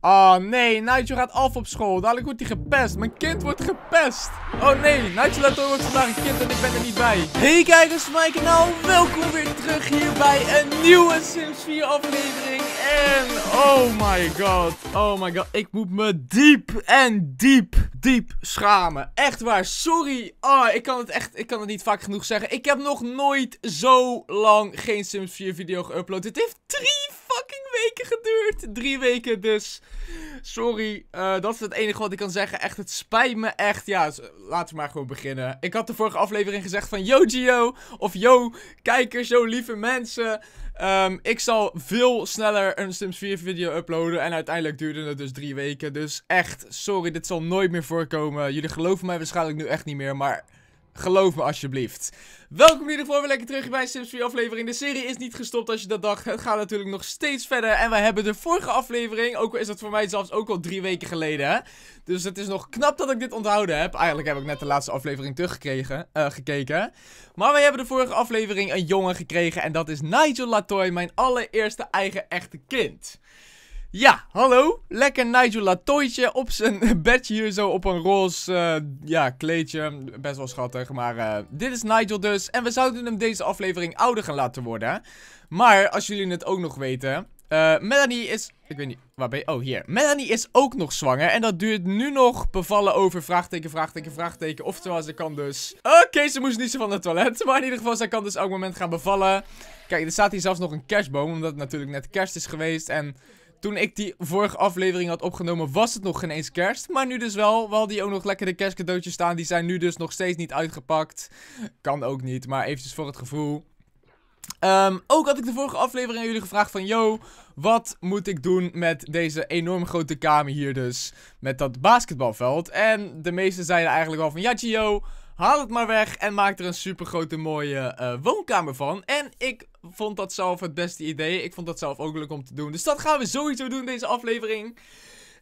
Oh nee, Nigel gaat af op school. Dadelijk wordt hij gepest. Mijn kind wordt gepest. Oh nee, Nigel laat ook vandaag een kind en ik ben er niet bij. Hey kijkers van mijn kanaal, welkom weer terug hier bij een nieuwe Sims 4 aflevering. En oh my god, oh my god. Ik moet me diep en diep, diep schamen. Echt waar, sorry. Ah, oh, ik kan het echt, ik kan het niet vaak genoeg zeggen. Ik heb nog nooit zo lang geen Sims 4 video geüpload. Dit heeft drie fucking weken geduurd. Drie weken dus. Sorry, eh, dat is het enige wat ik kan zeggen. Echt, het spijt me echt. Ja, laten we maar gewoon beginnen. Ik had de vorige aflevering gezegd van yo Gio. Of yo kijkers, yo lieve mensen. Ehm, ik zal veel sneller een Sims 4 video uploaden. En uiteindelijk duurde het dus drie weken. Dus echt, sorry, dit zal nooit meer voorkomen. Jullie geloven mij waarschijnlijk nu echt niet meer, maar... Geloof me alsjeblieft. Welkom in ieder geval weer lekker terug bij Sims 4 aflevering. De serie is niet gestopt als je dat dacht. Het gaat natuurlijk nog steeds verder. En we hebben de vorige aflevering, ook al is dat voor mij zelfs ook al drie weken geleden. Dus het is nog knap dat ik dit onthouden heb. Eigenlijk heb ik net de laatste aflevering teruggekregen, uh, gekeken. Maar we hebben de vorige aflevering een jongen gekregen. En dat is Nigel Latoy, mijn allereerste eigen echte kind. Ja, hallo. Lekker Nigel Latoitje op zijn bedje hier zo op een roze eh, ja, kleedje. Best wel schattig, maar eh, dit is Nigel dus. En we zouden hem deze aflevering ouder gaan laten worden. Maar als jullie het ook nog weten, eh, Melanie is... Ik weet niet, waar ben je? Oh, hier. Melanie is ook nog zwanger. En dat duurt nu nog bevallen over vraagteken, vraagteken, vraagteken. Oftewel, ze kan dus... Oké, ze moest niet zo van het toilet. Maar in ieder geval, ze kan dus elk moment gaan bevallen. Kijk, er staat hier zelfs nog een kerstboom. Omdat het natuurlijk net kerst is geweest. En toen ik die vorige aflevering had opgenomen was het nog geen eens kerst. Maar nu dus wel. Wel die ook nog lekkere kerstcadeautjes staan. Die zijn nu dus nog steeds niet uitgepakt. Kan ook niet, maar eventjes voor het gevoel. Ehm, ook had ik de vorige aflevering aan jullie gevraagd van... Yo, wat moet ik doen met deze enorm grote kamer hier dus? Met dat basketbalveld. En de meesten zeiden eigenlijk wel van... Ja, Gio, haal het maar weg en maak er een super grote mooie eh, woonkamer van. En ik vond dat zelf het beste idee. Ik vond dat zelf ook leuk om te doen. Dus dat gaan we sowieso doen in deze aflevering.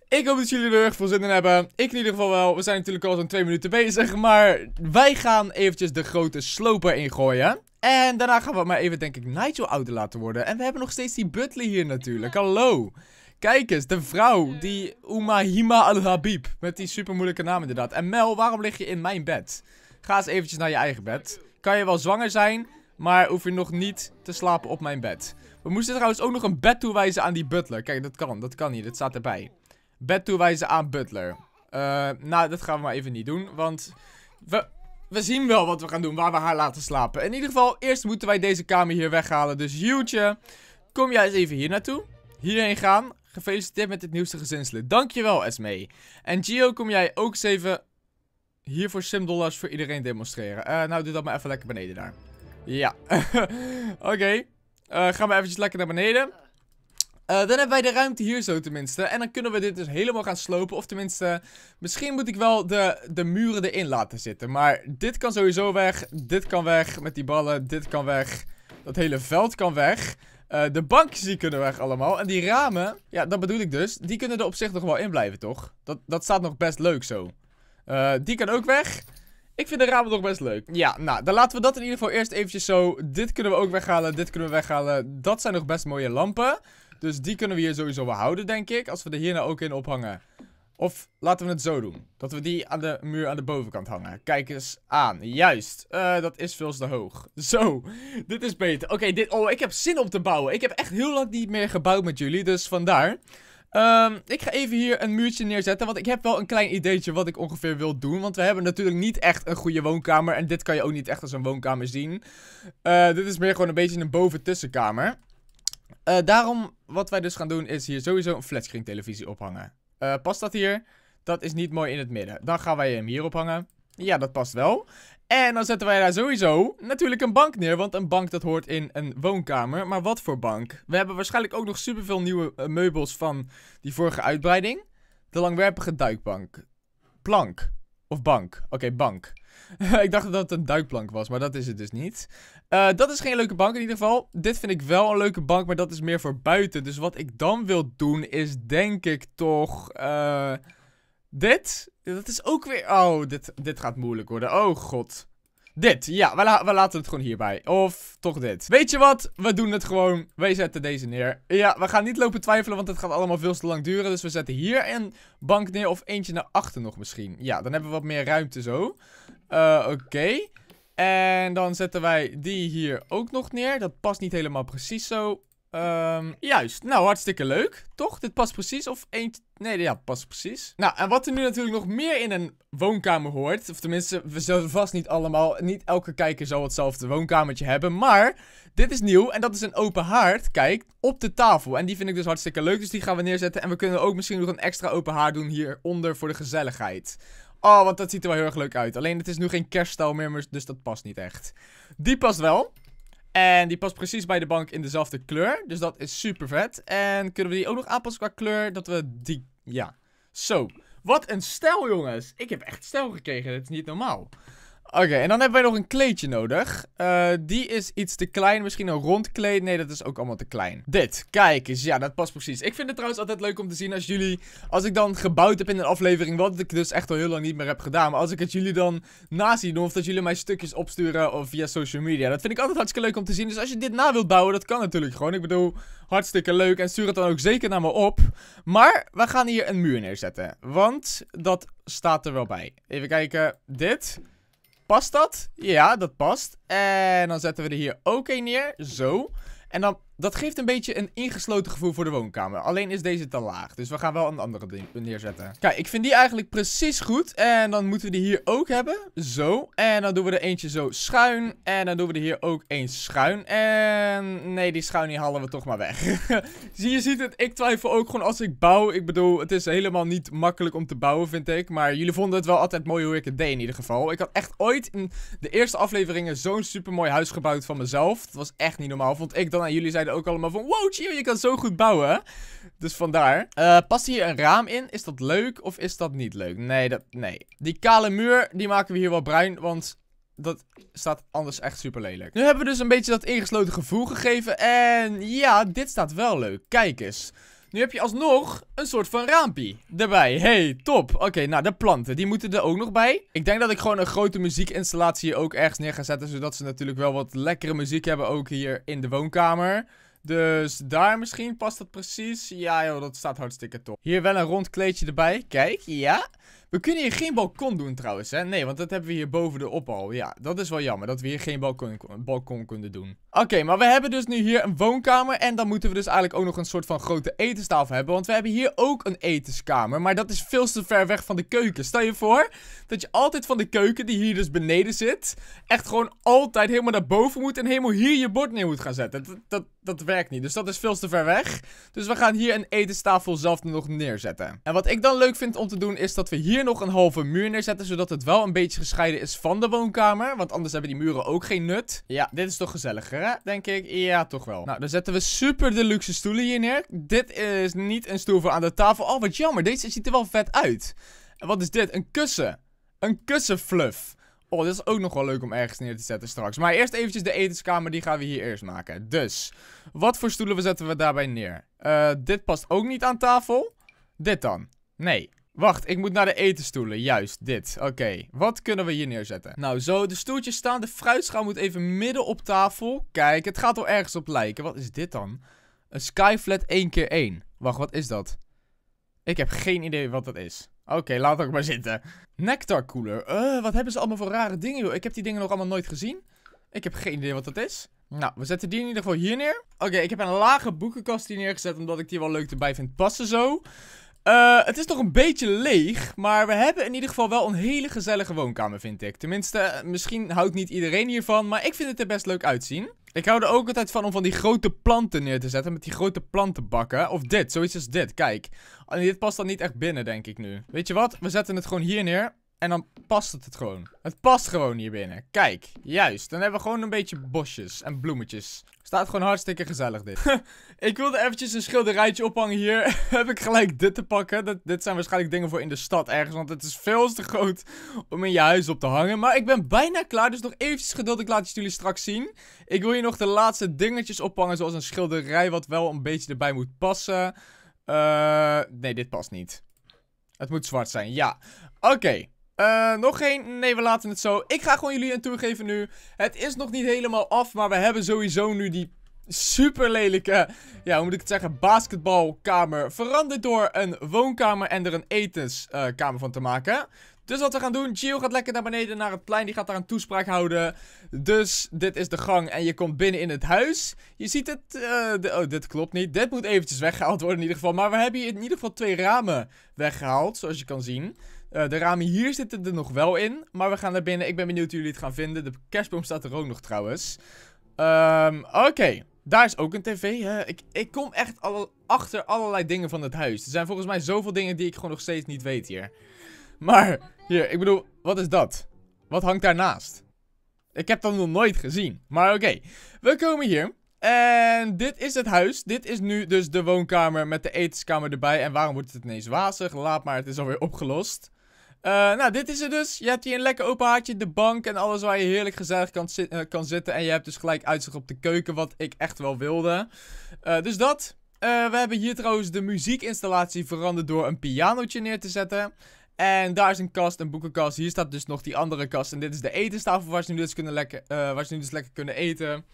Ik hoop dat jullie er erg veel zin in hebben. Ik in ieder geval wel. We zijn natuurlijk al zo'n twee minuten bezig. Maar wij gaan eventjes de grote sloper ingooien. En daarna gaan we maar even, denk ik, Nigel ouder laten worden. En we hebben nog steeds die Butler hier natuurlijk. Hallo. Kijk eens, de vrouw, die Umahima al-Habib. Met die super moeilijke naam inderdaad. En Mel, waarom lig je in mijn bed? Ga eens eventjes naar je eigen bed. Kan je wel zwanger zijn? maar hoef je nog niet te slapen op mijn bed. We moesten trouwens ook nog een bed toewijzen aan die butler. Kijk, dat kan, dat kan niet, dat staat erbij. Bed toewijzen aan butler. Eh, nou, dat gaan we maar even niet doen, want we, we zien wel wat we gaan doen, waar we haar laten slapen. In ieder geval, eerst moeten wij deze kamer hier weghalen, dus Hughtje, kom jij eens even hier naartoe. Hierheen gaan. Gefeliciteerd met het nieuwste gezinslid. Dankjewel, Esme. En Gio, kom jij ook eens even hier voor sim voor iedereen demonstreren. Eh, nou, doe dat maar even lekker beneden daar. Ja. Oké. Eh, gaan we eventjes lekker naar beneden. Eh, dan hebben wij de ruimte hier zo tenminste. En dan kunnen we dit dus helemaal gaan slopen. Of tenminste, misschien moet ik wel de, de muren erin laten zitten. Maar dit kan sowieso weg. Dit kan weg met die ballen. Dit kan weg. Dat hele veld kan weg. Eh, de bankjes die kunnen weg allemaal. En die ramen, ja dat bedoel ik dus. Die kunnen er op zich nog wel in blijven toch? Dat, dat staat nog best leuk zo. die kan ook weg. Ik vind de ramen nog best leuk. Ja, nou, dan laten we dat in ieder geval eerst eventjes zo. Dit kunnen we ook weghalen, dit kunnen we weghalen. Dat zijn nog best mooie lampen. Dus die kunnen we hier sowieso behouden, denk ik. Als we er hierna ook in ophangen. Of laten we het zo doen. Dat we die aan de muur aan de bovenkant hangen. Kijk eens aan. Juist. Eh, dat is veel te hoog. Zo. Dit is beter. Oké, dit... Oh, ik heb zin om te bouwen. Ik heb echt heel lang niet meer gebouwd met jullie. Dus vandaar. Ehm, ik ga even hier een muurtje neerzetten, want ik heb wel een klein ideetje wat ik ongeveer wil doen. Want we hebben natuurlijk niet echt een goede woonkamer en dit kan je ook niet echt als een woonkamer zien. Eh, dit is meer gewoon een beetje een boven-tussenkamer. Eh, daarom, wat wij dus gaan doen, is hier sowieso een flatscreen televisie ophangen. Eh, past dat hier? Dat is niet mooi in het midden. Dan gaan wij hem hier ophangen. Ja, dat past wel. En dan zetten wij daar sowieso natuurlijk een bank neer. Want een bank dat hoort in een woonkamer. Maar wat voor bank? We hebben waarschijnlijk ook nog superveel nieuwe eh, meubels van die vorige uitbreiding. De langwerpige duikbank. Plank. Of bank. Oké, bank. ik dacht dat het een duikplank was, maar dat is het dus niet. Eh, dat is geen leuke bank in ieder geval. Dit vind ik wel een leuke bank, maar dat is meer voor buiten. Dus wat ik dan wil doen is denk ik toch... Eh, dit? Dat is ook weer... Oh, dit, dit gaat moeilijk worden. Oh, god. Dit, ja, we, we, laten het gewoon hierbij. Of toch dit. Weet je wat? We doen het gewoon. Wij zetten deze neer. Ja, we gaan niet lopen twijfelen, want het gaat allemaal veel te lang duren. Dus we zetten hier een bank neer of eentje naar achter nog misschien. Ja, dan hebben we wat meer ruimte zo. Eh, oké. En dan zetten wij die hier ook nog neer. Dat past niet helemaal precies zo. Ehm, juist. Nou, hartstikke leuk. Toch? Dit past precies. Of eentje... Nee, ja, past precies. Nou, en wat er nu natuurlijk nog meer in een woonkamer hoort... Of tenminste, we zullen vast niet allemaal... Niet elke kijker zal hetzelfde woonkamertje hebben. Maar, dit is nieuw. En dat is een open haard, kijk, op de tafel. En die vind ik dus hartstikke leuk. Dus die gaan we neerzetten. En we kunnen ook misschien nog een extra open haard doen hieronder voor de gezelligheid. Oh, want dat ziet er wel heel erg leuk uit. Alleen, het is nu geen kerststijl meer, dus dat past niet echt. Die past wel. En die past precies bij de bank in dezelfde kleur. Dus dat is super vet. En kunnen we die ook nog aanpassen qua kleur? Dat we die... Ja. Zo. Wat een stijl, jongens. Ik heb echt stijl gekregen. Dat is niet normaal. Oké, en dan hebben wij nog een kleedje nodig. Eh, die is iets te klein. Misschien een rond kleed. Nee, dat is ook allemaal te klein. Dit, kijk eens. Ja, dat past precies. Ik vind het trouwens altijd leuk om te zien als jullie... Als ik dan gebouwd heb in een aflevering... Wat ik dus echt al heel lang niet meer heb gedaan. Maar als ik het jullie dan na zie Of dat jullie mij stukjes opsturen of via social media. Dat vind ik altijd hartstikke leuk om te zien. Dus als je dit na wilt bouwen, dat kan natuurlijk gewoon. Ik bedoel, hartstikke leuk. En stuur het dan ook zeker naar me op. Maar we gaan hier een muur neerzetten. Want dat staat er wel bij. Even kijken. Dit... Past dat? Ja, dat past. En dan zetten we er hier ook een neer. Zo. En dan dat geeft een beetje een ingesloten gevoel voor de woonkamer. Alleen is deze te laag. Dus we gaan wel een andere neerzetten. Kijk, ik vind die eigenlijk precies goed. En dan moeten we die hier ook hebben. Zo. En dan doen we er eentje zo schuin. En dan doen we er hier ook eens schuin. En nee, die schuin halen we toch maar weg. Zie je ziet het, ik twijfel ook gewoon als ik bouw. Ik bedoel, het is helemaal niet makkelijk om te bouwen, vind ik. Maar jullie vonden het wel altijd mooi hoe ik het deed in ieder geval. Ik had echt ooit in de eerste afleveringen zo'n supermooi huis gebouwd van mezelf. Dat was echt niet normaal, vond ik dan. aan jullie zeiden ook allemaal van... Wow, chill je kan zo goed bouwen. Dus vandaar. Uh, past hier een raam in? Is dat leuk of is dat niet leuk? Nee, dat... Nee. Die kale muur, die maken we hier wel bruin, want... Dat staat anders echt super lelijk. Nu hebben we dus een beetje dat ingesloten gevoel gegeven. En ja, dit staat wel leuk. Kijk eens. Nu heb je alsnog een soort van raampie erbij. Hey, top. Oké, nou, de planten, die moeten er ook nog bij. Ik denk dat ik gewoon een grote muziekinstallatie ook ergens neer ga zetten. Zodat ze natuurlijk wel wat lekkere muziek hebben, ook hier in de woonkamer. Dus daar misschien past dat precies. Ja joh, dat staat hartstikke top. Hier wel een rond kleedje erbij. Kijk, ja. We kunnen hier geen balkon doen trouwens, hè? Nee, want dat hebben we hier boven de ophal. Ja, dat is wel jammer dat we hier geen balkon, balkon kunnen doen. Oké, maar we hebben dus nu hier een woonkamer. En dan moeten we dus eigenlijk ook nog een soort van grote etenstafel hebben. Want we hebben hier ook een etenskamer. Maar dat is veel te ver weg van de keuken. Stel je voor dat je altijd van de keuken, die hier dus beneden zit... echt gewoon altijd helemaal naar boven moet en helemaal hier je bord neer moet gaan zetten. Dat, dat, dat werkt niet. Dus dat is veel te ver weg. Dus we gaan hier een etenstafel zelf nog neerzetten. En wat ik dan leuk vind om te doen, is dat we hier nog een halve muur neerzetten, zodat het wel een beetje gescheiden is van de woonkamer. Want anders hebben die muren ook geen nut. Ja, dit is toch gezelliger, Denk ik. Ja, toch wel. Nou, dan zetten we super deluxe stoelen hier neer. Dit is niet een stoel voor aan de tafel. Oh, wat jammer. Deze ziet er wel vet uit. En wat is dit? Een kussen. Een kussenfluff. Oh, dat is ook nog wel leuk om ergens neer te zetten straks. Maar eerst eventjes de etenskamer, die gaan we hier eerst maken. Dus, wat voor stoelen zetten we daarbij neer? Eh, dit past ook niet aan tafel. Dit dan. Nee. Wacht, ik moet naar de etenstoelen. Juist, dit. Oké, wat kunnen we hier neerzetten? Nou, zo, de stoeltjes staan. De fruitschaal moet even midden op tafel. Kijk, het gaat al ergens op lijken. Wat is dit dan? Een skyflat 1x1. Wacht, wat is dat? Ik heb geen idee wat dat is. Oké, okay, laat ook maar zitten. Nectarkoeler. Uh, wat hebben ze allemaal voor rare dingen, joh. Ik heb die dingen nog allemaal nooit gezien. Ik heb geen idee wat dat is. Nou, we zetten die in ieder geval hier neer. Oké, ik heb een lage boekenkast hier neergezet, omdat ik die wel leuk erbij vind passen zo. Eh, het is nog een beetje leeg, maar we hebben in ieder geval wel een hele gezellige woonkamer, vind ik. Tenminste, eh, misschien houdt niet iedereen hiervan, maar ik vind het er best leuk uitzien. Ik hou er ook altijd van om van die grote planten neer te zetten, met die grote plantenbakken. Of dit, zoiets als dit, kijk. Dit past dan niet echt binnen, denk ik nu. Weet je wat, we zetten het gewoon hier neer. En dan past het het gewoon. Het past gewoon hier binnen. Kijk, juist. Dan hebben we gewoon een beetje bosjes en bloemetjes. Staat gewoon hartstikke gezellig dit. ik wilde eventjes een schilderijtje ophangen hier. Heb ik gelijk dit te pakken. Dat, dit zijn waarschijnlijk dingen voor in de stad ergens. Want het is veel te groot om in je huis op te hangen. Maar ik ben bijna klaar. Dus nog eventjes geduld. Ik laat het jullie straks zien. Ik wil hier nog de laatste dingetjes ophangen. Zoals een schilderij wat wel een beetje erbij moet passen. Uh, nee, dit past niet. Het moet zwart zijn, ja. Oké. Uh, nog geen? Nee, we laten het zo. Ik ga gewoon jullie een tour geven nu. Het is nog niet helemaal af, maar we hebben sowieso nu die super lelijke, ja, hoe moet ik het zeggen, basketbalkamer veranderd door een woonkamer en er een etenskamer van te maken. Dus wat we gaan doen, Gio gaat lekker naar beneden naar het plein, die gaat daar een toespraak houden. Dus dit is de gang en je komt binnen in het huis. Je ziet het, eh, oh dit klopt niet, dit moet eventjes weggehaald worden in ieder geval. Maar we hebben hier in ieder geval twee ramen weggehaald, zoals je kan zien. Eh, de ramen hier zitten er nog wel in. Maar we gaan naar binnen. Ik ben benieuwd hoe jullie het gaan vinden. De kerstboom staat er ook nog trouwens. Ehm, oké. Daar is ook een tv. Hè? Ik, ik kom echt achter allerlei dingen van het huis. Er zijn volgens mij zoveel dingen die ik gewoon nog steeds niet weet hier. Maar, hier, ik bedoel, wat is dat? Wat hangt daarnaast? Ik heb dat nog nooit gezien. Maar oké, we komen hier. En dit is het huis. Dit is nu dus de woonkamer met de etenskamer erbij. En waarom wordt het ineens wazig? Laat maar, het is alweer opgelost. Eh, nou, dit is het dus. Je hebt hier een lekker open haartje, de bank en alles waar je heerlijk gezellig kan, eh, kan zitten. En je hebt dus gelijk uitzicht op de keuken, wat ik echt wel wilde. Eh, dus dat. we hebben hier trouwens de muziekinstallatie veranderd door een pianootje neer te zetten. En daar is een kast, een boekenkast. Hier staat dus nog die andere kast. En dit is de etenstafel waar ze nu dus, kunnen lekker, waar ze nu dus lekker kunnen eten.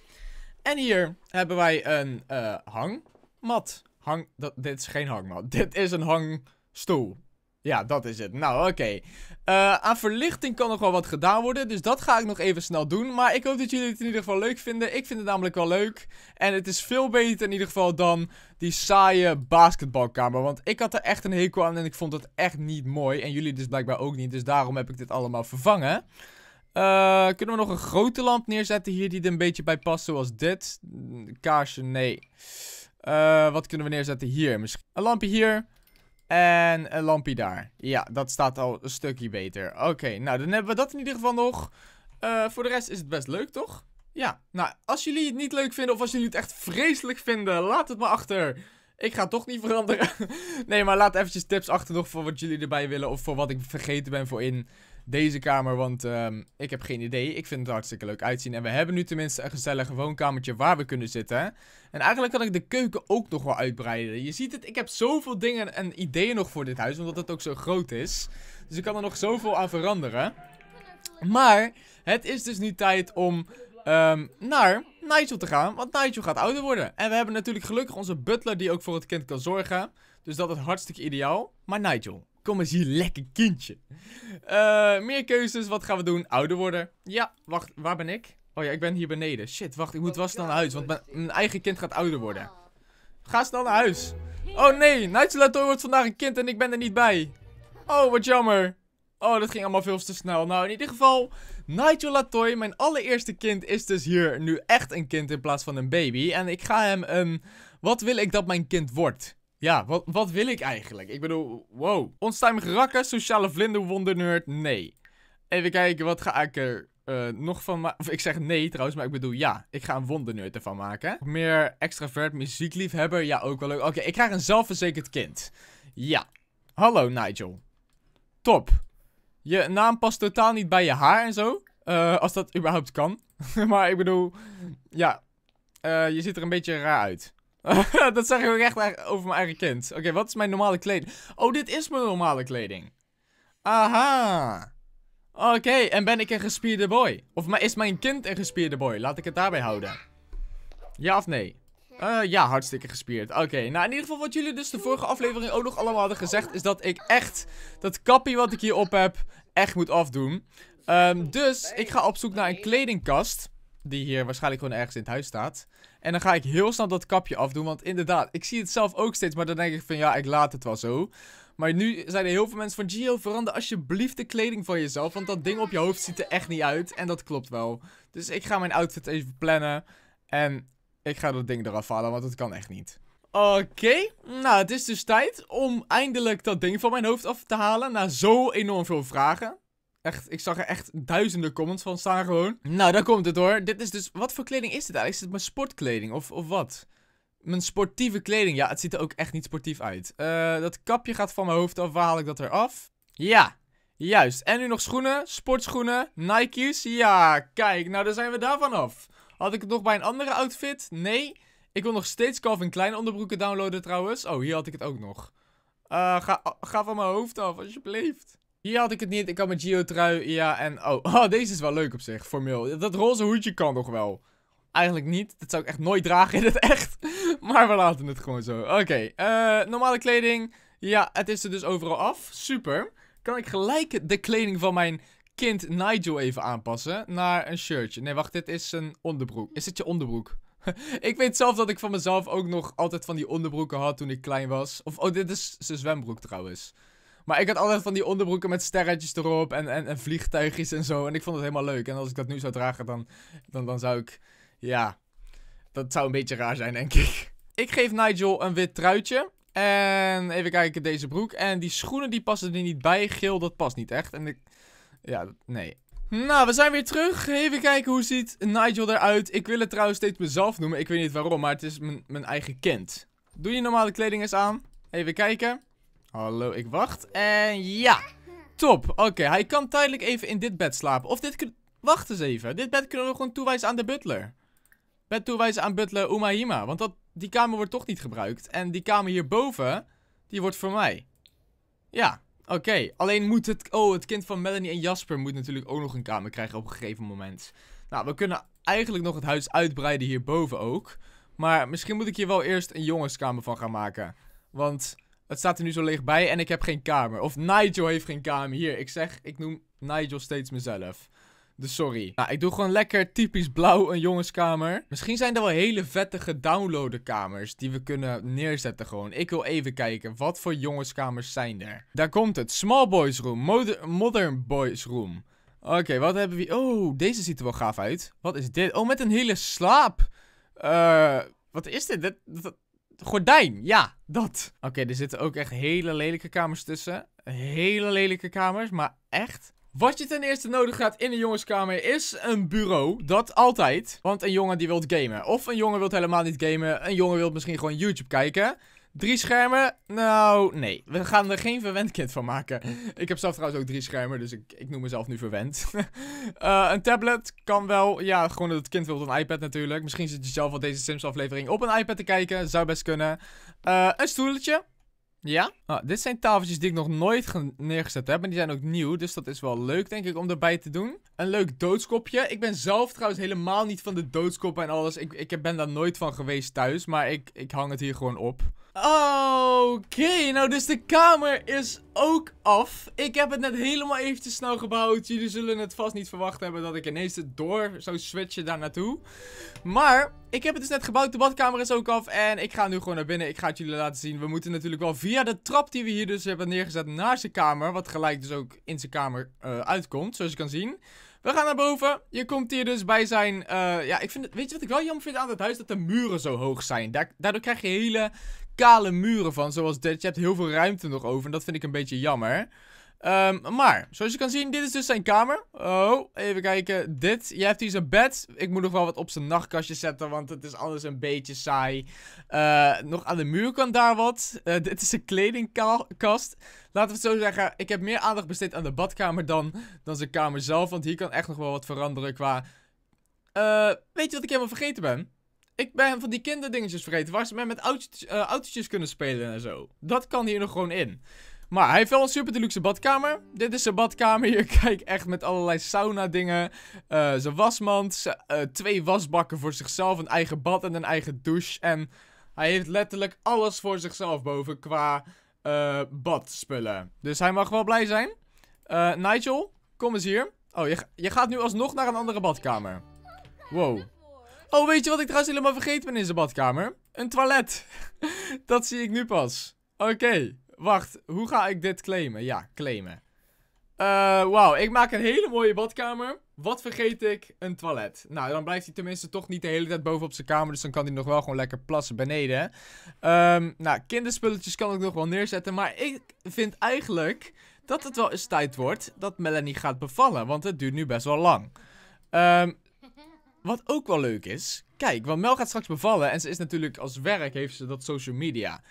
En hier hebben wij een hangmat. Hang, dit is geen hangmat. Dit is een hangstoel. Ja, dat is het. Nou, oké. Eh, aan verlichting kan nog wel wat gedaan worden, dus dat ga ik nog even snel doen. Maar ik hoop dat jullie het in ieder geval leuk vinden. Ik vind het namelijk wel leuk. En het is veel beter in ieder geval dan die saaie basketbalkamer. Want ik had er echt een hekel aan en ik vond het echt niet mooi. En jullie dus blijkbaar ook niet, dus daarom heb ik dit allemaal vervangen. Eh, kunnen we nog een grote lamp neerzetten hier die er een beetje bij past, zoals dit? Kaarsje, nee. Eh, wat kunnen we neerzetten hier? Misschien een lampje hier. En een lampje daar. Ja, dat staat al een stukje beter. Oké, nou dan hebben we dat in ieder geval nog. Eh, voor de rest is het best leuk, toch? Ja, nou, als jullie het niet leuk vinden of als jullie het echt vreselijk vinden, laat het maar achter. Ik ga het toch niet veranderen. nee, maar laat eventjes tips achter nog voor wat jullie erbij willen of voor wat ik vergeten ben voor in deze kamer, want ehm, ik heb geen idee. Ik vind het hartstikke leuk uitzien. En we hebben nu tenminste een gezellig woonkamertje waar we kunnen zitten. En eigenlijk kan ik de keuken ook nog wel uitbreiden. Je ziet het, ik heb zoveel dingen en ideeën nog voor dit huis, omdat het ook zo groot is. Dus ik kan er nog zoveel aan veranderen. Maar het is dus nu tijd om ehm, naar Nigel te gaan, want Nigel gaat ouder worden. En we hebben natuurlijk gelukkig onze butler die ook voor het kind kan zorgen. Dus dat is hartstikke ideaal. Maar Nigel, Kom eens hier, lekker kindje. Eh, meer keuzes, wat gaan we doen? Ouder worden. Ja, wacht, waar ben ik? Oh ja, ik ben hier beneden. Shit, wacht, ik moet wel snel naar huis, want mijn, eigen kind gaat ouder worden. Ga snel naar huis. Oh nee, Nigel Latoy wordt vandaag een kind en ik ben er niet bij. Oh, wat jammer. Oh, dat ging allemaal veel te snel. Nou, in ieder geval, Nigel Latoy, mijn allereerste kind, is dus hier nu echt een kind in plaats van een baby. En ik ga hem een... Ehm, wat wil ik dat mijn kind wordt? Ja, wat, wat wil ik eigenlijk? Ik bedoel, wow. Onstuimige rakken, sociale vlinder, wondernerd, nee. Even kijken, wat ga ik er eh, nog van maken? Ik zeg nee trouwens, maar ik bedoel ja. Ik ga een wonderneurt ervan maken. Meer extravert, muziekliefhebber, ja ook wel leuk. Oké, ik krijg een zelfverzekerd kind. Ja. Hallo Nigel. Top. Je naam past totaal niet bij je haar en zo. Eh, als dat überhaupt kan. maar ik bedoel, ja. Eh, je ziet er een beetje raar uit. dat zeg ik ook echt over mijn eigen kind. Oké, wat is mijn normale kleding? Oh, dit is mijn normale kleding. Aha. Oké, en ben ik een gespierde boy? Of is mijn kind een gespierde boy? Laat ik het daarbij houden. Ja of nee? Eh, ja, hartstikke gespierd. Oké, nou in ieder geval wat jullie dus de vorige aflevering ook nog allemaal hadden gezegd... ...is dat ik echt dat kappie wat ik hier op heb echt moet afdoen. Ehm, dus ik ga op zoek naar een kledingkast... ...die hier waarschijnlijk gewoon ergens in het huis staat. En dan ga ik heel snel dat kapje afdoen. Want inderdaad, ik zie het zelf ook steeds. Maar dan denk ik van ja, ik laat het wel zo. Maar nu zijn er heel veel mensen van Gio, verander alsjeblieft de kleding van jezelf. Want dat ding op je hoofd ziet er echt niet uit. En dat klopt wel. Dus ik ga mijn outfit even plannen. En ik ga dat ding eraf halen, want het kan echt niet. Oké, nou het is dus tijd om eindelijk dat ding van mijn hoofd af te halen na zo enorm veel vragen. Echt, ik zag er echt duizenden comments van staan gewoon. Nou, daar komt het hoor. Dit is dus, wat voor kleding is dit eigenlijk? Is het mijn sportkleding of, of wat? Mijn sportieve kleding. Ja, het ziet er ook echt niet sportief uit. Eh, dat kapje gaat van mijn hoofd af. Waar haal ik dat eraf? Ja, juist. En nu nog schoenen. Sportschoenen. Nike's. Ja, kijk. Nou, daar zijn we daarvan af. Had ik het nog bij een andere outfit? Nee. Ik wil nog steeds Calvin Klein onderbroeken downloaden trouwens. Oh, hier had ik het ook nog. Eh, ga, ga van mijn hoofd af, alsjeblieft. Hier had ik het niet. Ik had mijn Geo-trui. Ja, en... Oh. oh, deze is wel leuk op zich. Formeel. Dat roze hoedje kan nog wel. Eigenlijk niet. Dat zou ik echt nooit dragen in het echt. Maar we laten het gewoon zo. Oké. Eh, normale kleding. Ja, het is er dus overal af. Super. Kan ik gelijk de kleding van mijn kind Nigel even aanpassen naar een shirtje. Nee, wacht. Dit is een onderbroek. Is dit je onderbroek? ik weet zelf dat ik van mezelf ook nog altijd van die onderbroeken had toen ik klein was. Of, oh, dit is zijn zwembroek trouwens. Maar ik had altijd van die onderbroeken met sterretjes erop en, en, vliegtuigjes en zo. En ik vond het helemaal leuk. En als ik dat nu zou dragen, dan, dan, dan zou ik... Ja, dat zou een beetje raar zijn, denk ik. Ik geef Nigel een wit truitje. En even kijken, deze broek. En die schoenen, die passen er niet bij. Geel, dat past niet echt. En ik... Ja, nee. Nou, we zijn weer terug. Even kijken hoe ziet Nigel eruit. Ik wil het trouwens steeds mezelf noemen. Ik weet niet waarom, maar het is mijn, mijn eigen kind. Doe je normale kleding eens aan. Even kijken. Hallo, ik wacht. En ja. Top. Oké, hij kan tijdelijk even in dit bed slapen. Of dit... Wacht eens even. Dit bed kunnen we gewoon toewijzen aan de butler. Bed toewijzen aan butler Umahima. Want dat, die kamer wordt toch niet gebruikt. En die kamer hierboven, die wordt voor mij. Ja, oké. Alleen moet het... Oh, het kind van Melanie en Jasper moet natuurlijk ook nog een kamer krijgen op een gegeven moment. Nou, we kunnen eigenlijk nog het huis uitbreiden hierboven ook. Maar misschien moet ik hier wel eerst een jongenskamer van gaan maken. Want het staat er nu zo leeg bij en ik heb geen kamer. Of Nigel heeft geen kamer. Hier, ik zeg, ik noem Nigel steeds mezelf. Dus sorry. Nou, ik doe gewoon lekker typisch blauw een jongenskamer. Misschien zijn er wel hele vettige downloaden kamers die we kunnen neerzetten gewoon. Ik wil even kijken, wat voor jongenskamers zijn er? Daar komt het. Small boys room. modern boys room. Oké, wat hebben we... Oh, deze ziet er wel gaaf uit. Wat is dit? Oh, met een hele slaap. Eh... wat is dit? dat, gordijn, ja, dat. Oké, er zitten ook echt hele lelijke kamers tussen. Hele lelijke kamers, maar echt wat je ten eerste nodig gaat in een jongenskamer is een bureau. Dat altijd. Want een jongen die wilt gamen. Of een jongen wilt helemaal niet gamen. Een jongen wilt misschien gewoon YouTube kijken. Drie schermen? Nou, nee. We gaan er geen verwend kind van maken. Ik heb zelf trouwens ook drie schermen, dus ik, ik noem mezelf nu verwend. Eh, een tablet kan wel. Ja, gewoon dat het kind wil een iPad natuurlijk. Misschien zit je zelf al deze Sims aflevering op een iPad te kijken. Zou best kunnen. Eh, een stoeltje. Ja? Ah, dit zijn tafeltjes die ik nog nooit neergezet heb. En die zijn ook nieuw. Dus dat is wel leuk, denk ik, om erbij te doen. Een leuk doodskopje. Ik ben zelf trouwens helemaal niet van de doodskoppen en alles. Ik, ik ben daar nooit van geweest thuis. Maar ik, ik hang het hier gewoon op. Oké, nou dus de kamer is ook af. Ik heb het net helemaal eventjes snel gebouwd. Jullie zullen het vast niet verwacht hebben dat ik ineens door zou switchen daar naartoe. Maar ik heb het dus net gebouwd, de badkamer is ook af en ik ga nu gewoon naar binnen. Ik ga het jullie laten zien. We moeten natuurlijk wel via de trap die we hier dus hebben neergezet naar zijn kamer. Wat gelijk dus ook in zijn kamer eh, uitkomt, zoals je kan zien. We gaan naar boven. Je komt hier dus bij zijn... Eh, ja, ik vind, weet je wat ik wel jammer vind aan het huis? Dat de muren zo hoog zijn. daardoor krijg je hele kale muren van, zoals dit. Je hebt heel veel ruimte nog over en dat vind ik een beetje jammer. Ehm, maar, zoals je kan zien, dit is dus zijn kamer. Oh, even kijken. Dit. Je hebt hier zijn bed. Ik moet nog wel wat op zijn nachtkastje zetten, want het is alles een beetje saai. Eh, nog aan de muur kan daar wat. Eh, dit is zijn kledingkast. Laten we het zo zeggen, ik heb meer aandacht besteed aan de badkamer dan, dan zijn kamer zelf. Want hier kan echt nog wel wat veranderen qua... Eh, weet je wat ik helemaal vergeten ben? Ik ben van die kinderdingetjes vergeten. Waar ze met, met autootjes, autootjes kunnen spelen en zo. Dat kan hier nog gewoon in. Maar hij heeft wel een super deluxe badkamer. Dit is zijn badkamer hier. Kijk, echt met allerlei sauna dingen. Eh, zijn wasmand. Eh, twee wasbakken voor zichzelf. Een eigen bad en een eigen douche. En hij heeft letterlijk alles voor zichzelf boven qua uh, badspullen. Dus hij mag wel blij zijn. Nigel, kom eens hier. Oh, je, gaat nu alsnog naar een andere badkamer. Wow. Oh, weet je wat ik trouwens helemaal vergeten ben in zijn badkamer? Een toilet. dat zie ik nu pas. Oké. Wacht, hoe ga ik dit claimen? Ja, claimen. Uh, Wauw, ik maak een hele mooie badkamer. Wat vergeet ik? Een toilet. Nou, dan blijft hij tenminste toch niet de hele tijd boven op zijn kamer. Dus dan kan hij nog wel gewoon lekker plassen beneden. Ehm, nou, kinderspulletjes kan ik nog wel neerzetten. Maar ik vind eigenlijk dat het wel eens tijd wordt dat Melanie gaat bevallen. Want het duurt nu best wel lang. Ehm, wat ook wel leuk is. Kijk, want Mel gaat straks bevallen. En ze is natuurlijk als werk, heeft ze dat social media.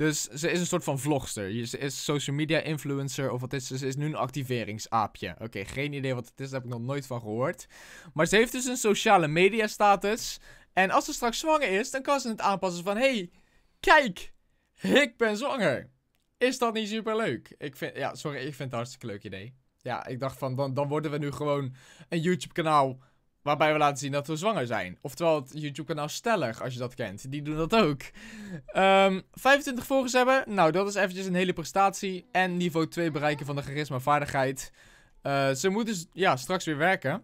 Dus ze is een soort van vlogster. Ze is social media influencer of wat is ze? Ze is nu een activeringsaapje. Oké, geen idee wat het is, daar heb ik nog nooit van gehoord. Maar ze heeft dus een sociale media status. En als ze straks zwanger is, dan kan ze het aanpassen van... hey, kijk, ik ben zwanger. Is dat niet super leuk? Ik vind, ja, sorry, ik vind het een hartstikke leuk idee. Ja, ik dacht van, dan, dan worden we nu gewoon een YouTube kanaal Waarbij we laten zien dat we zwanger zijn. Oftewel het YouTube-kanaal Stellig, als je dat kent. Die doen dat ook. 25 ehm, volgers hebben. Nou, dat is eventjes een hele prestatie. En niveau 2 bereiken van de charisma-vaardigheid. Eh, ze moet dus ja, straks weer werken.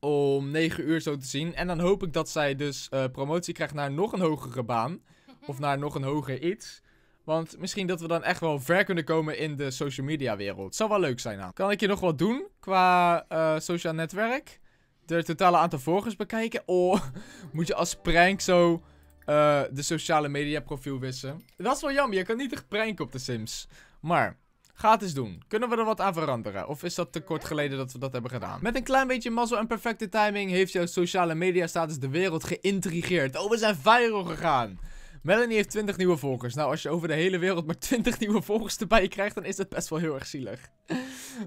Om 9 uur zo te zien. En dan hoop ik dat zij dus eh, promotie krijgt naar nog een hogere baan. Of naar nog een hoger iets. Want misschien dat we dan echt wel ver kunnen komen in de social media wereld. Zou wel leuk zijn Kan ik je nog wat doen qua eh, social netwerk? de totale aantal volgers bekijken. Oh, moet je als prank zo eh, de sociale media profiel wissen. Dat is wel jammer, je kan niet echt pranken op de Sims. Maar, ga het eens doen. Kunnen we er wat aan veranderen? Of is dat te kort geleden dat we dat hebben gedaan? Met een klein beetje mazzel en perfecte timing heeft jouw sociale media status de wereld geïntrigeerd. Oh, we zijn viral gegaan. Melanie heeft 20 nieuwe volgers. Nou, als je over de hele wereld maar 20 nieuwe volgers erbij krijgt, dan is dat best wel heel erg zielig.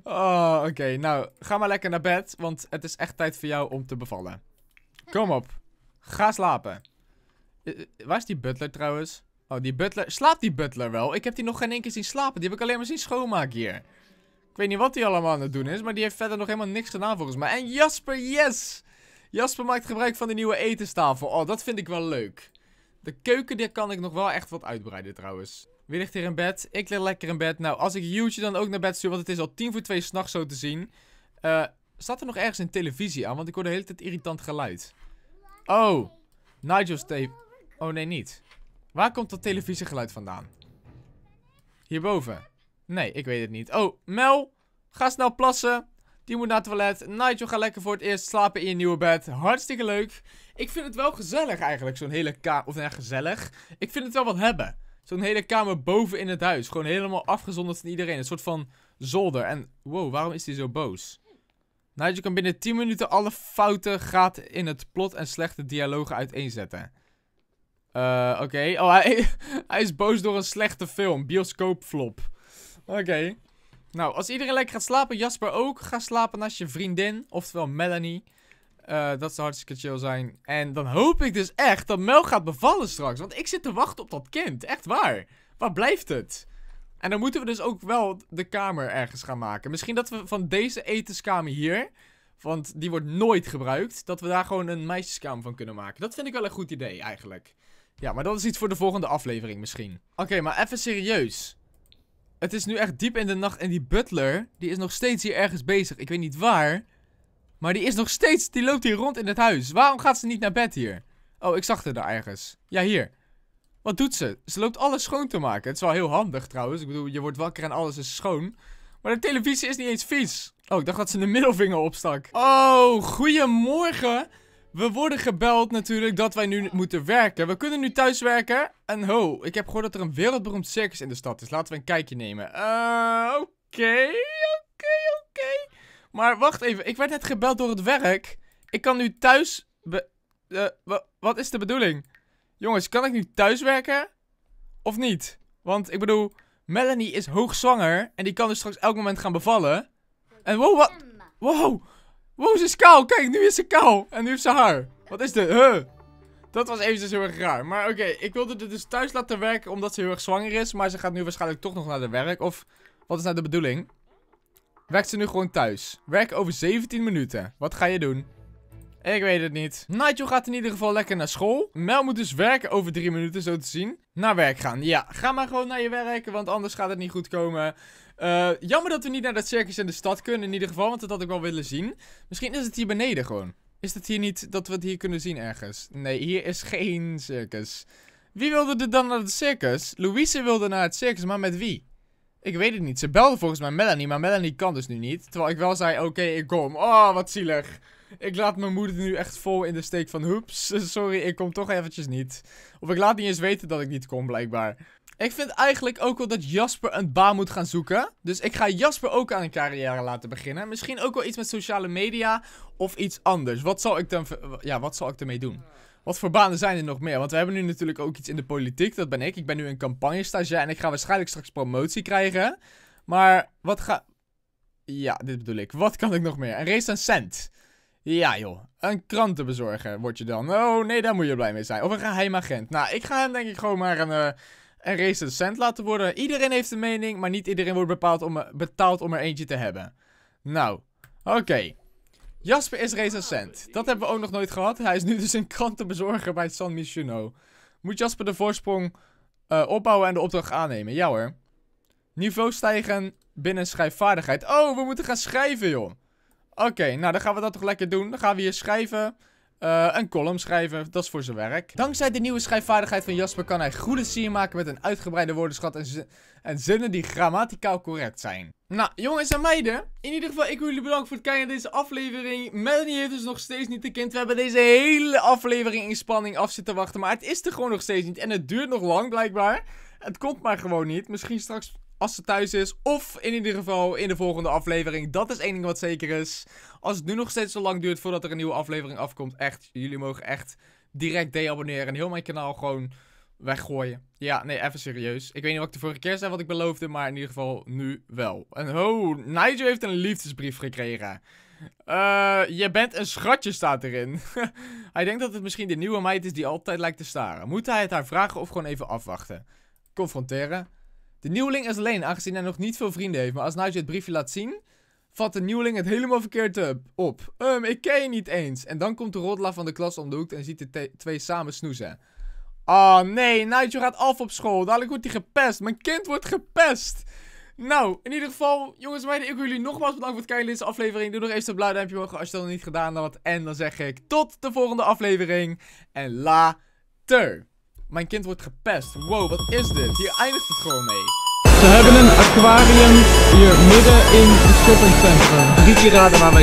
Oh, oké. Nou, ga maar lekker naar bed, want het is echt tijd voor jou om te bevallen. Kom op. Ga slapen. Eh, eh, waar is die butler trouwens? Oh, die butler... Slaapt die butler wel? Ik heb die nog geen één keer zien slapen. Die heb ik alleen maar zien schoonmaken hier. Ik weet niet wat die allemaal aan het doen is, maar die heeft verder nog helemaal niks gedaan volgens mij. En Jasper, yes! Jasper maakt gebruik van de nieuwe etenstafel. Oh, dat vind ik wel leuk. De keuken, daar kan ik nog wel echt wat uitbreiden trouwens. Wie ligt hier in bed? Ik lig lekker in bed. Nou, als ik Huge dan ook naar bed stuur, want het is al tien voor twee s'nachts zo te zien. Uh, eh, staat er nog ergens een televisie aan? Want ik hoor de hele tijd irritant geluid. Oh, Nigel's tape. Oh nee, niet. Waar komt dat televisiegeluid vandaan? Hierboven. Nee, ik weet het niet. Oh, Mel, ga snel plassen. Die moet naar het toilet. Nigel gaat lekker voor het eerst slapen in je nieuwe bed. Hartstikke leuk. Ik vind het wel gezellig eigenlijk, zo'n hele kamer. Of nou ja, gezellig. Ik vind het wel wat hebben. Zo'n hele kamer boven in het huis. Gewoon helemaal afgezonderd van iedereen. Een soort van zolder. En wow, waarom is hij zo boos? Nigel kan binnen 10 minuten alle fouten, gaat in het plot en slechte dialogen uiteenzetten. Uh, oké. Oh, hij, hij, is boos door een slechte film. Bioscoopflop. Oké. Nou, als iedereen lekker gaat slapen, Jasper ook. Ga slapen naast je vriendin, oftewel Melanie. Eh, dat zou hartstikke chill zijn. En dan hoop ik dus echt dat Mel gaat bevallen straks. Want ik zit te wachten op dat kind. Echt waar. Waar blijft het? En dan moeten we dus ook wel de kamer ergens gaan maken. Misschien dat we van deze etenskamer hier... Want die wordt nooit gebruikt. Dat we daar gewoon een meisjeskamer van kunnen maken. Dat vind ik wel een goed idee eigenlijk. Ja, maar dat is iets voor de volgende aflevering misschien. Oké, maar even serieus. Het is nu echt diep in de nacht en die butler, die is nog steeds hier ergens bezig. Ik weet niet waar, maar die is nog steeds, die loopt hier rond in het huis. Waarom gaat ze niet naar bed hier? Oh, ik zag haar daar ergens. Ja, hier. Wat doet ze? Ze loopt alles schoon te maken. Het is wel heel handig trouwens. Ik bedoel, je wordt wakker en alles is schoon. Maar de televisie is niet eens vies. Oh, ik dacht dat ze een middelvinger opstak. Oh, goedemorgen. We worden gebeld natuurlijk dat wij nu moeten werken. We kunnen nu thuis werken. En ho, ik heb gehoord dat er een wereldberoemd circus in de stad is. Laten we een kijkje nemen. Eh, oké, oké, oké. Maar wacht even, ik werd net gebeld door het werk. Ik kan nu thuis... Eh, wat is de bedoeling? Jongens, kan ik nu thuis werken? Of niet? Want ik bedoel, Melanie is hoogzwanger en die kan dus straks elk moment gaan bevallen. En wow, wat... Wow, Wow, ze is kaal. Kijk, nu is ze kaal. En nu heeft ze haar. Wat is dit? Huh? Dat was eventjes heel erg raar. Maar oké, ik wilde dit dus thuis laten werken omdat ze heel erg zwanger is. Maar ze gaat nu waarschijnlijk toch nog naar de werk. Of wat is nou de bedoeling? Werkt ze nu gewoon thuis? Werk over 17 minuten. Wat ga je doen? Ik weet het niet. Nigel gaat in ieder geval lekker naar school. Mel moet dus werken over drie minuten, zo te zien. Naar werk gaan. Ja, ga maar gewoon naar je werk, want anders gaat het niet goed komen. Uh, jammer dat we niet naar dat circus in de stad kunnen in ieder geval, want dat had ik wel willen zien. Misschien is het hier beneden gewoon. Is het hier niet dat we het hier kunnen zien ergens? Nee, hier is geen circus. Wie wilde er dan naar het circus? Louise wilde naar het circus, maar met wie? Ik weet het niet. Ze belde volgens mij Melanie, maar Melanie kan dus nu niet. Terwijl ik wel zei, oké, ik kom. Oh, wat zielig. Ik laat mijn moeder nu echt vol in de steek van, hoeps, sorry, ik kom toch eventjes niet. Of ik laat niet eens weten dat ik niet kom, blijkbaar. Ik vind eigenlijk ook wel dat Jasper een baan moet gaan zoeken. Dus ik ga Jasper ook aan een carrière laten beginnen. Misschien ook wel iets met sociale media of iets anders. Wat zal ik, dan, ja, wat zal ik ermee doen? Wat voor banen zijn er nog meer? Want we hebben nu natuurlijk ook iets in de politiek. Dat ben ik. Ik ben nu een stagiair en ik ga waarschijnlijk straks promotie krijgen. Maar wat ga... Ja, dit bedoel ik. Wat kan ik nog meer? Een cent. Ja joh, een krantenbezorger word je dan. Oh nee, daar moet je blij mee zijn. Of een geheim agent. Nou, ik ga hem denk ik gewoon maar een... Eh, en recensent laten worden. Iedereen heeft een mening, maar niet iedereen wordt bepaald om, betaald om er eentje te hebben. Nou, oké. Jasper is recensent. Dat hebben we ook nog nooit gehad. Hij is nu dus een krantenbezorger bij San Michino. Moet Jasper de voorsprong eh, opbouwen en de opdracht aannemen? Ja hoor. Niveau stijgen binnen schrijfvaardigheid. Oh, we moeten gaan schrijven, joh. Oké, nou dan gaan we dat toch lekker doen. Dan gaan we hier schrijven. Eh, een column schrijven, dat is voor zijn werk. Dankzij de nieuwe schrijfvaardigheid van Jasper kan hij goede sier maken met een uitgebreide woordenschat en, zinnen die grammaticaal correct zijn. Nou, jongens en meiden. In ieder geval, ik wil jullie bedanken voor het kijken naar deze aflevering. Melanie heeft dus nog steeds niet de kind. We hebben deze hele aflevering in spanning af zitten wachten. Maar het is er gewoon nog steeds niet. En het duurt nog lang, blijkbaar. Het komt maar gewoon niet. Misschien straks als ze thuis is. Of in ieder geval in de volgende aflevering. Dat is één ding wat zeker is. Als het nu nog steeds zo lang duurt voordat er een nieuwe aflevering afkomt. Echt, jullie mogen echt direct deabonneren. En heel mijn kanaal gewoon weggooien. Ja, nee, even serieus. Ik weet niet wat ik de vorige keer zei wat ik beloofde. Maar in ieder geval nu wel. En oh, Nigel heeft een liefdesbrief gekregen. Eh, je bent een schatje, staat erin. hij denkt dat het misschien de nieuwe meid is die altijd lijkt te staren. Moet hij het haar vragen of gewoon even afwachten? Confronteren. De nieuweling is alleen, aangezien hij nog niet veel vrienden heeft. Maar als Nigel het briefje laat zien, vat de nieuweling het helemaal verkeerd op. Um, ik ken je niet eens. En dan komt de rotla van de klas om de hoek en ziet de twee samen snoezen. Ah oh, nee, Nigel gaat af op school. Dadelijk wordt hij gepest. Mijn kind wordt gepest. Nou, in ieder geval, jongens en meiden, ik wil jullie nogmaals bedanken voor het kijken in deze aflevering. Doe nog even een blauw duimpje omhoog als je dat nog niet gedaan had. En dan zeg ik tot de volgende aflevering. En later. Mijn kind wordt gepest. Wow, wat is dit? Hier eindigt het gewoon mee. Ze hebben een aquarium hier midden in het shoppingcentrum. Drie keer raden waar wij...